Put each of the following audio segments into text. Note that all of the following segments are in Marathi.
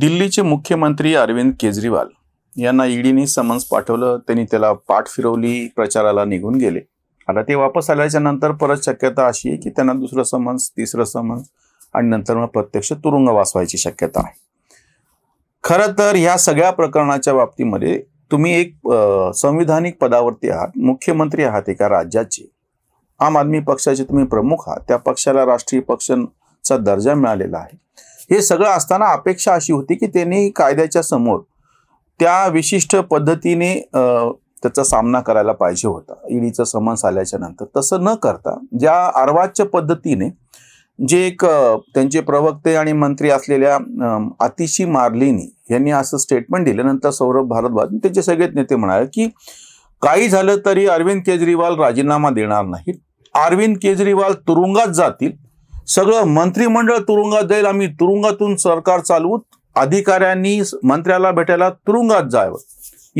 दिल्लीचे मुख्यमंत्री अरविंद केजरीवाल यांना ईडीने समन्स पाठवलं त्यांनी त्याला पाठ फिरवली प्रचाराला निघून गेले आता ते वापस आल्याच्या नंतर परत शक्यता अशी आहे की त्यांना दुसरं समन्स तिसरं समन्स आणि नंतर मग प्रत्यक्ष तुरुंग व्हायची शक्यता आहे खरं तर ह्या सगळ्या प्रकरणाच्या बाबतीमध्ये तुम्ही एक संविधानिक पदावरती आहात मुख्यमंत्री आहात एका राज्याचे आम आदमी पक्षाचे तुम्ही प्रमुख आहात त्या पक्षाला राष्ट्रीय पक्षांचा दर्जा मिळालेला आहे हे सगळं असताना अपेक्षा अशी होती की त्यांनी कायद्याच्या समोर त्या विशिष्ट पद्धतीने त्याचा सामना करायला पाहिजे होता ईडीचं समन्स आल्याच्या नंतर तसं न करता ज्या अर्वाच्य पद्धतीने जे एक त्यांचे प्रवक्ते आणि मंत्री असलेल्या अतिशी मार्लिनी यांनी असं स्टेटमेंट दिल्यानंतर सौरभ भारद्वाज त्यांचे सगळेच नेते म्हणाले की काही झालं तरी अरविंद केजरीवाल राजीनामा देणार नाहीत अरविंद केजरीवाल तुरुंगात जातील सगळं मंत्रिमंडळ तुरुंगात जाईल आम्ही तुरुंगातून सरकार चालवू अधिकाऱ्यांनी मंत्र्याला भेटायला तुरुंगात जावं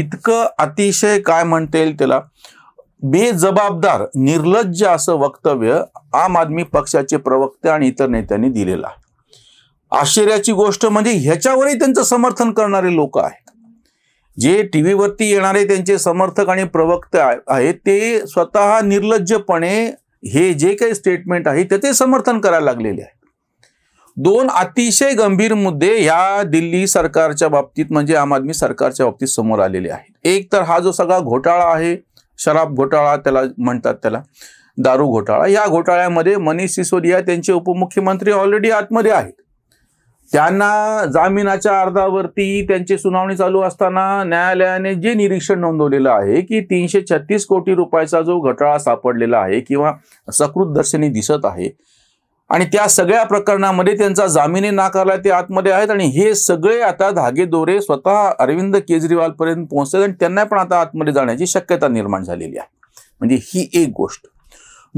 इतकं अतिशय काय म्हणता येईल त्याला बेजबाबदार निर्लज्ज असं वक्तव्य आम आदमी पक्षाचे प्रवक्ते आणि इतर नेत्यांनी दिलेलं आहे आश्चर्याची गोष्ट म्हणजे ह्याच्यावरही त्यांचं समर्थन करणारे लोक आहेत जे टी व्हीवरती येणारे त्यांचे समर्थक आणि प्रवक्ते आहेत ते स्वतः निर्लज्जपणे हे जे काही स्टेटमेंट आहे त्याचे समर्थन करायला लागलेले आहे दोन अतिशय गंभीर मुद्दे ह्या दिल्ली सरकारच्या बाबतीत म्हणजे आम आदमी सरकारच्या बाबतीत समोर आलेले आहेत एक तर हा जो सगळा घोटाळा आहे शराब घोटाळा त्याला म्हणतात त्याला दारू घोटाळा या घोटाळ्यामध्ये मनीष सिसोदिया त्यांचे उपमुख्यमंत्री ऑलरेडी आतमध्ये आहेत त्यांना जामिनाच्या अर्जावरती त्यांची सुनावणी चालू असताना न्यायालयाने जे निरीक्षण नोंदवलेलं आहे की तीनशे छत्तीस कोटी रुपयाचा जो घटाळा सापडलेला आहे किंवा सकृत दर्शनी दिसत आहे आणि त्या सगळ्या प्रकरणामध्ये त्यांचा जामीने नाकारला ते आतमध्ये आहेत आणि हे सगळे आता धागेदोरे स्वतः अरविंद केजरीवाल पर्यंत पोहोचतात आणि त्यांना पण आता आतमध्ये जाण्याची शक्यता निर्माण झालेली आहे म्हणजे ही एक गोष्ट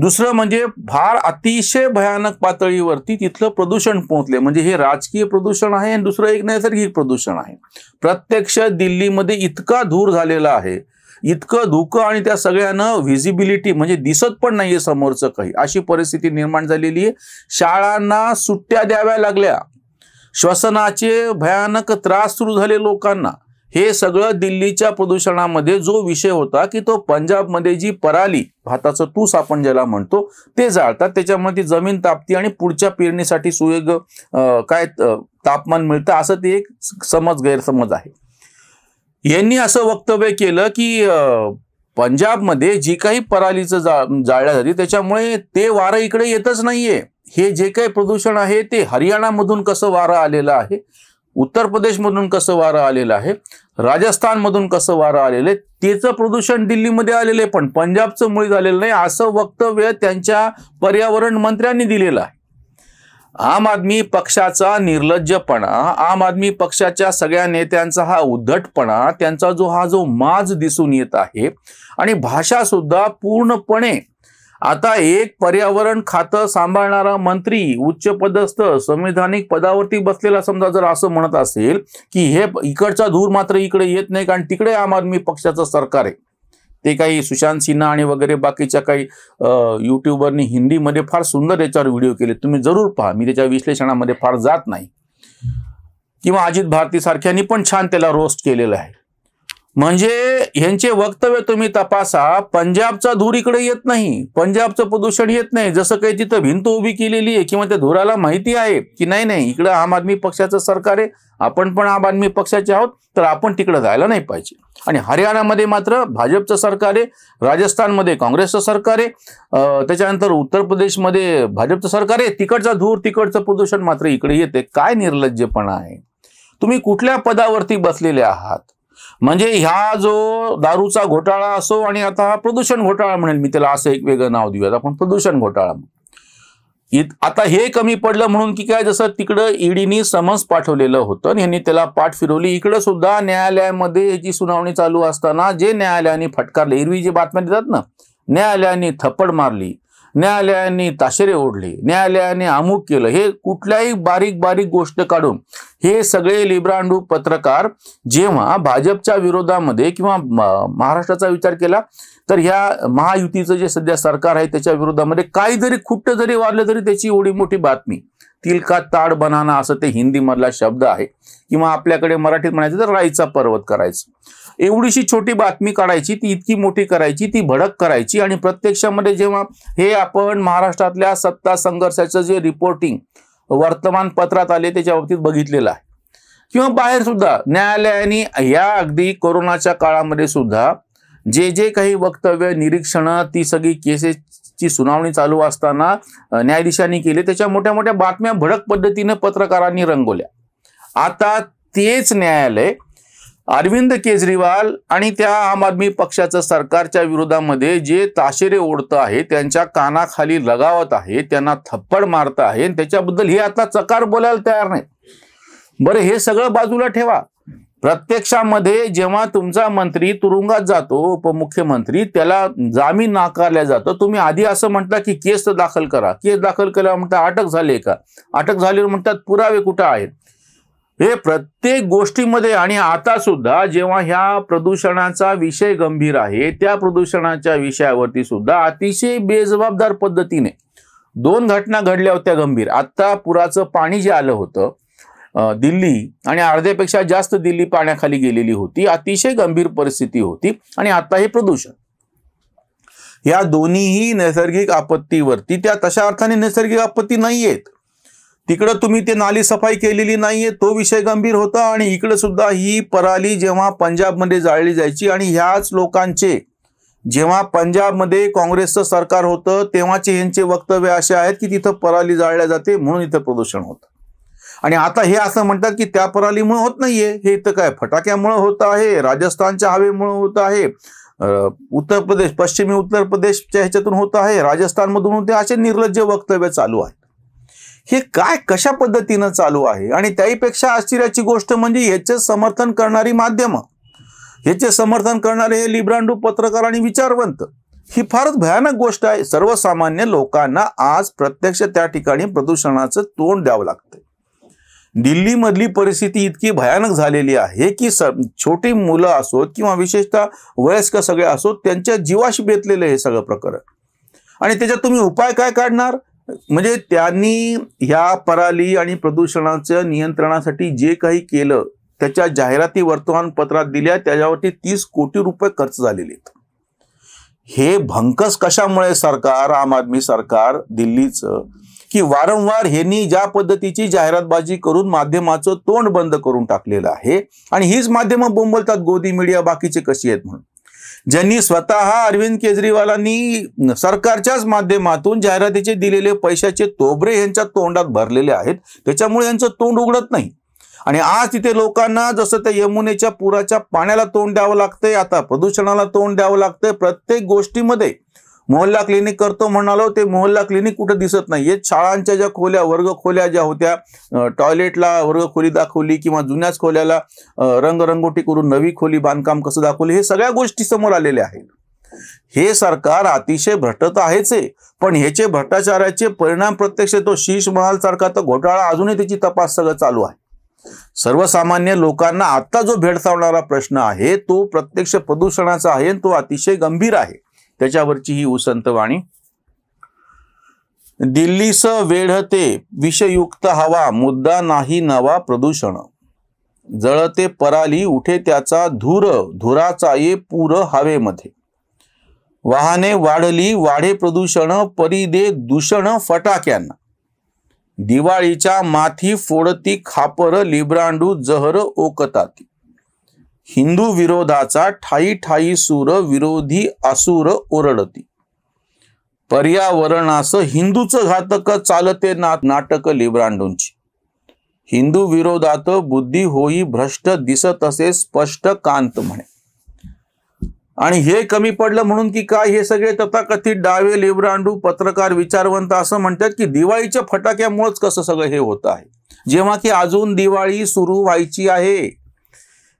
दुसरं म्हणजे फार अतिशय भयानक पातळीवरती तिथलं प्रदूषण पोहोचले म्हणजे हे राजकीय प्रदूषण आहे आणि दुसरं एक नैसर्गिक प्रदूषण आहे प्रत्यक्ष दिल्लीमध्ये इतका धूर झालेला आहे इतकं धुकं आणि त्या सगळ्यानं व्हिजिबिलिटी म्हणजे दिसत पण नाहीये समोरचं काही अशी परिस्थिती निर्माण झालेली आहे शाळांना सुट्ट्या द्याव्या लागल्या श्वसनाचे भयानक त्रास सुरू झाले लोकांना हे सगळं दिल्लीच्या प्रदूषणामध्ये जो विषय होता की तो पंजाबमध्ये जी पराली भाताचं तूस आपण ज्याला म्हणतो ते जाळतात त्याच्यामध्ये जमीन तापती आणि पुढच्या पेरणीसाठी सुयोग काय तापमान मिळतं असं ते एक समज गैरसमज आहे यांनी असं वक्तव्य केलं की पंजाबमध्ये जी काही परालीचं जा जाळल्या जाते त्याच्यामुळे ते वारं इकडे येतच नाहीये हे जे काही प्रदूषण आहे ते हरियाणामधून कसं वारं आलेलं आहे उत्तर प्रदेशमधून कसं वारं आलेलं आहे राजस्थानमधून कसं वारं आलेलं आहे त्याचं प्रदूषण दिल्लीमध्ये आलेलं आहे पण पंजाबचं मुळी झालेलं नाही असं वक्तव्य त्यांच्या पर्यावरण मंत्र्यांनी दिलेलं आहे आम आदमी पक्षाचा निर्लज्जपणा आम आदमी पक्षाच्या सगळ्या नेत्यांचा हा उद्धटपणा त्यांचा जो हा जो माज दिसून येत आहे आणि भाषासुद्धा पूर्णपणे आता एक पर्यावरण खातं सांभाळणारा मंत्री उच्च पदस्थ संविधानिक पदावरती बसलेला समजा जर असं म्हणत असेल की हे इकडचा धूर मात्र इकडे येत नाही कारण तिकडे आम आदमी पक्षाचं सरकार आहे ते काही सुशांत सिन्हा आणि वगैरे बाकीच्या काही युट्यूबरनी हिंदीमध्ये फार सुंदर याच्यावर व्हिडिओ केले तुम्ही जरूर पहा मी त्याच्या विश्लेषणामध्ये फार जात नाही किंवा अजित भारती सारख्यांनी पण छान त्याला रोस्ट केलेलं आहे म्हणजे यांचे वक्तव्य तुम्ही तपासा पंजाबचा धूर इकडे येत नाही पंजाबचं प्रदूषण येत नाही जसं काही तिथं भिंत उभी केलेली आहे किंवा त्या धुराला माहिती आहे की नाही नाही इकडं आम आदमी पक्षाचं सरकार आहे आपण पण आम आदमी पक्षाचे आहोत तर आपण तिकडे जायला नाही पाहिजे आणि हरियाणामध्ये मात्र भाजपचं सरकार आहे राजस्थानमध्ये काँग्रेसचं सरकार आहे त्याच्यानंतर उत्तर प्रदेशमध्ये भाजपचं सरकार आहे तिकडचा धूर तिकडचं प्रदूषण मात्र इकडे येते काय निर्लज्जपणा आहे तुम्ही कुठल्या पदावरती बसलेले आहात म्हणजे ह्या जो दारूचा घोटाळा असो आणि आता प्रदूषण घोटाळा म्हणेल मी त्याला असं एक वेगळं नाव देऊयात आपण प्रदूषण घोटाळा आता हे कमी पडलं म्हणून की काय जसं तिकडं ईडीनी समन्स पाठवलेलं होतं आणि यांनी त्याला पाठ फिरवली इकडं सुद्धा न्यायालयामध्ये याची सुनावणी चालू असताना जे न्यायालयाने फटकारले हिरवी जी बातम्या देतात ना न्यायालयाने थप्पड मारली न्यायालयाने ताशेरे ओढले न्यायालयाने अमुक केलं हे कुठल्याही बारीक बारीक गोष्ट काढून हे सगळे लिब्रांडू पत्रकार जेव्हा भाजपच्या विरोधामध्ये किंवा महाराष्ट्राचा विचार केला तर ह्या महायुतीचं जे सध्या सरकार आहे त्याच्या विरोधामध्ये जरी खुट्ट जरी वाढलं तरी त्याची एवढी मोठी बातमी तिल का ताड बनाना असं ते हिंदीमधला शब्द आहे किंवा आपल्याकडे मराठीत म्हणायचं तर राईचा पर्वत करायचं एवढीशी छोटी बातमी काढायची ती इतकी मोठी करायची ती भडक करायची आणि प्रत्यक्षामध्ये जेव्हा हे आपण महाराष्ट्रातल्या सत्ता संघर्षाचं जे रिपोर्टिंग वर्तमानपत्रात आले त्याच्या बाबतीत बघितलेलं आहे किंवा बाहेर सुद्धा न्यायालयाने या अगदी कोरोनाच्या काळामध्ये सुद्धा जे जे काही वक्तव्य निरीक्षणं ती सगळी केसेसची सुनावणी चालू असताना न्यायाधीशांनी केले त्याच्या मोठ्या मोठ्या बातम्या भडक पद्धतीने पत्रकारांनी रंगवल्या आता तेच न्यायालय अरविंद केजरीवाल आणि त्या आम आदमी पक्षाचं सरकारच्या विरोधामध्ये जे ताशेरे ओढत आहे त्यांच्या कानाखाली लगावत आहे त्यांना थप्पड मारत आहे त्याच्याबद्दल हे आता चकार बोलायला तयार नाही बरं हे सगळं बाजूला ठेवा प्रत्यक्षामध्ये जेव्हा तुमचा मंत्री तुरुंगात जातो उपमुख्यमंत्री त्याला जामीन नाकारल्या जातो तुम्ही आधी असं म्हणता की केस दाखल करा केस दाखल केल्यावर म्हणतात अटक झाली का अटक झाली म्हणतात पुरावे कुठं आहेत हे प्रत्येक गोष्टीमध्ये आणि आता सुद्धा जेव्हा ह्या प्रदूषणाचा विषय गंभीर आहे त्या प्रदूषणाच्या विषयावरती सुद्धा अतिशय बेजबाबदार पद्धतीने दोन घटना घडल्या होत्या गंभीर आत्ता पुराचं पाणी जे आलं होतं दिल्ली आणि अर्ध्यापेक्षा जास्त दिल्ली पाण्याखाली गेलेली होती अतिशय गंभीर परिस्थिती होती आणि आता हे प्रदूषण या दोन्हीही नैसर्गिक आपत्तीवरती त्या तशा अर्थाने नैसर्गिक आपत्ती नाही आहेत तिकडं तुम्ही ते नाली सफाई केलेली नाहीये तो विषय गंभीर होता आणि इकडे सुद्धा ही पराली जेव्हा पंजाबमध्ये जाळली जायची आणि ह्याच लोकांचे जेव्हा पंजाबमध्ये काँग्रेसचं सरकार होतं तेव्हाचे यांचे वक्तव्य असे आहेत की तिथं पराली जाळल्या जाते म्हणून इथं प्रदूषण होतं आणि आता हे असं म्हणतात की त्या परालीमुळे होत नाहीये हे इथं काय फटाक्यामुळे होत आहे राजस्थानच्या हवेमुळे होत आहे उत्तर प्रदेश पश्चिमी उत्तर प्रदेशच्या ह्याच्यातून होत आहे राजस्थानमधून होते असे निर्लज्ज वक्तव्य चालू आहे हे काय कशा पद्धतीनं चालू आहे आणि त्याहीपेक्षा आश्चर्याची गोष्ट म्हणजे याचे समर्थन करणारी माध्यम याचे समर्थन करणारे हे लिब्रांडू पत्रकार आणि विचारवंत ही फारच भयानक गोष्ट आहे सर्वसामान्य लोकांना आज प्रत्यक्ष त्या ठिकाणी प्रदूषणाचं तोंड द्यावं लागतं दिल्लीमधली परिस्थिती इतकी भयानक झालेली आहे की स छोटी मुलं असोत किंवा विशेषतः वयस्क सगळे असोत त्यांच्या जीवाशी बेतलेलं हे सगळं प्रकरण आणि त्याच्यात तुम्ही उपाय काय काढणार म्हणजे त्यांनी ह्या पराली आणि प्रदूषणाचं नियंत्रणासाठी जे काही केलं त्याच्या जाहिराती वर्तमानपत्रात दिल्या त्याच्यावरती तीस कोटी रुपये खर्च झालेले आहेत हे भंकस कशामुळे सरकार आम आदमी सरकार दिल्लीचं की वारंवार ह्यांनी ज्या पद्धतीची जाहिरातबाजी करून माध्यमाचं तोंड बंद करून टाकलेलं आहे आणि हीच माध्यमं बोंबलतात गोदी मीडिया बाकीचे कशी आहेत म्हणून ज्यांनी स्वतः अरविंद केजरीवालांनी सरकारच्याच माध्यमातून जाहिरातीचे दिलेले पैशाचे तोबरे यांच्या तोंडात भरलेले आहेत त्याच्यामुळे यांचं तोंड उघडत नाही आणि आज तिथे लोकांना जसं त्या यमुनेच्या पुराच्या पाण्याला तोंड द्यावं लागतंय आता प्रदूषणाला तोंड द्यावं लागतंय प्रत्येक गोष्टीमध्ये मोहल्ला क्लिनिक करतो म्हणालो ते मोहल्ला क्लिनिक कुठं दिसत नाही हे शाळांच्या ज्या खोल्या वर्ग खोल्या ज्या होत्या टॉयलेटला वर्ग खोली दाखवली किंवा जुन्याच खोल्याला रंगरंगोटी करून नवी खोली बांधकाम कसं दाखवली हे सगळ्या गोष्टी समोर आलेल्या आहेत हे सरकार अतिशय भ्रष्ट आहेच आहे पण ह्याचे भ्रष्टाचाराचे परिणाम प्रत्यक्ष तो शीश महाल सारखा तर घोटाळा अजूनही त्याची तपास सगळं चालू आहे सर्वसामान्य लोकांना आता जो भेडसावणारा प्रश्न आहे तो प्रत्यक्ष प्रदूषणाचा आहे तो अतिशय गंभीर आहे त्याच्यावरची ही उसंत वाणी दिल्लीस वेढते विषयुक्त हवा मुद्दा नाही नवा प्रदूषण जळते पराली उठे त्याचा धूर धुराचा ये पूर हवेमध्ये वाहने वाढली वाढे प्रदूषण परिदे दूषण फटाक्यांना दिवाळीच्या माथी फोडती खापर लिब्रांडू जहर ओकताती हिंदू विरोधाचा ठाई ठाई सूर विरोधी असुर ओरडती पर्यावरणास हिंदूच घातक चालते ना नाटक लिब्रांडूंची हिंदू विरोधात बुद्धी होई भ्रष्ट दिसत असे स्पष्ट कांत म्हणे आणि हे कमी पडलं म्हणून की काय हे सगळे तथाकथित डावे लिब्रांडू पत्रकार विचारवंत असं म्हणतात की दिवाळीच्या फटाक्यामुळेच कसं सगळं हे होत आहे जेव्हा की अजून दिवाळी सुरू व्हायची आहे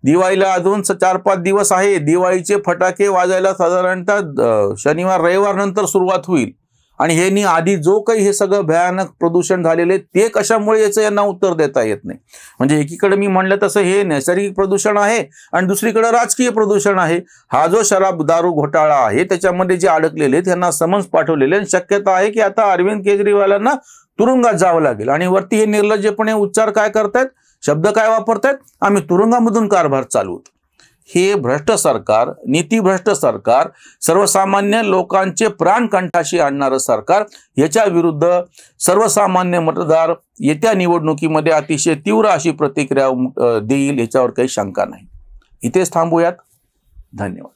दिवाळीला अजून चार पाच दिवस आहे दिवाळीचे फटाके वाजायला साधारणतः शनिवार रविवार नंतर सुरुवात होईल आणि हेनी आधी जो काही हे सगळं भयानक प्रदूषण झालेले ते कशामुळे याचं यांना उत्तर देता येत नाही म्हणजे एकीकडे मी म्हणलं तसं हे नैसर्गिक प्रदूषण आहे आणि दुसरीकडे राजकीय प्रदूषण आहे हा जो शराब दारू घोटाळा आहे त्याच्यामध्ये जे अडकलेले त्यांना समन्स पाठवलेले आणि शक्यता आहे की आता अरविंद केजरीवालांना तुरुंगात जावं लागेल आणि वरती हे निर्लज्जपणे उच्चार काय करतायत शब्द काय वापरतायत आम्ही तुरुंगामधून कारभार चालवत हे भ्रष्ट सरकार नीतीभ्रष्ट सरकार सर्वसामान्य लोकांचे प्राण कंठाशी आणणारं सरकार याच्या विरुद्ध सर्वसामान्य मतदार येत्या निवडणुकीमध्ये अतिशय तीव्र अशी प्रतिक्रिया देईल याच्यावर काही शंका नाही इथेच थांबूयात धन्यवाद